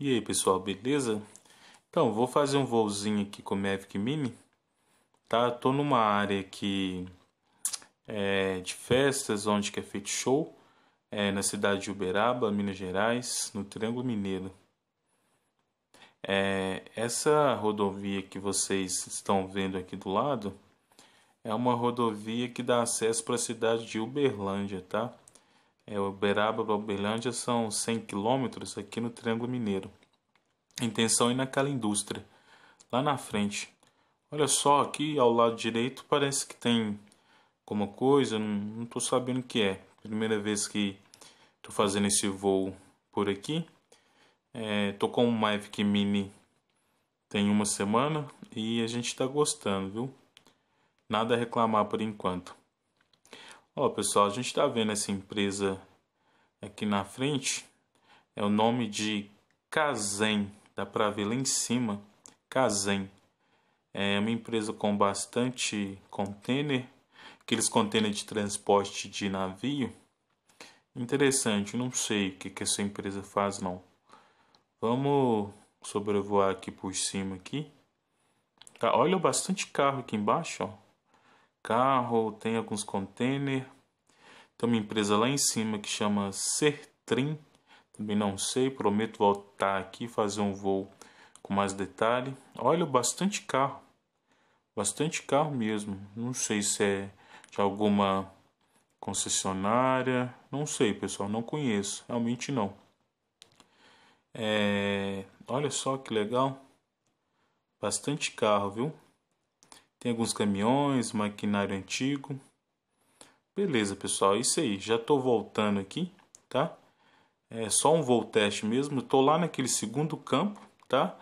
E aí pessoal, beleza? Então, vou fazer um voozinho aqui com o Mavic Mini, tá? Tô numa área aqui é, de festas, onde que é feito show, é, na cidade de Uberaba, Minas Gerais, no Triângulo Mineiro. É, essa rodovia que vocês estão vendo aqui do lado é uma rodovia que dá acesso para a cidade de Uberlândia, tá? é, Uberaba para Uberlândia são 100 quilômetros aqui no Triângulo Mineiro. Intenção é ir naquela indústria, lá na frente. Olha só, aqui ao lado direito parece que tem alguma coisa, não estou sabendo o que é. Primeira vez que estou fazendo esse voo por aqui. Estou é, com um Mavic Mini tem uma semana e a gente está gostando, viu? Nada a reclamar por enquanto. Ó, pessoal, a gente está vendo essa empresa aqui na frente. É o nome de Kazen. Dá para ver lá em cima. Kazen. É uma empresa com bastante container. Aqueles containers de transporte de navio. Interessante, não sei o que, que essa empresa faz não. Vamos sobrevoar aqui por cima aqui. Tá, olha bastante carro aqui embaixo, ó carro ou tem alguns contêiner, Tem uma empresa lá em cima que chama Sertrim, também não sei, prometo voltar aqui fazer um voo com mais detalhe. Olha, bastante carro, bastante carro mesmo. Não sei se é de alguma concessionária, não sei pessoal, não conheço, realmente não. É, olha só que legal, bastante carro, viu? Tem alguns caminhões, maquinário antigo. Beleza, pessoal, é isso aí. Já estou voltando aqui, tá? É só um voo teste mesmo. Estou lá naquele segundo campo, tá?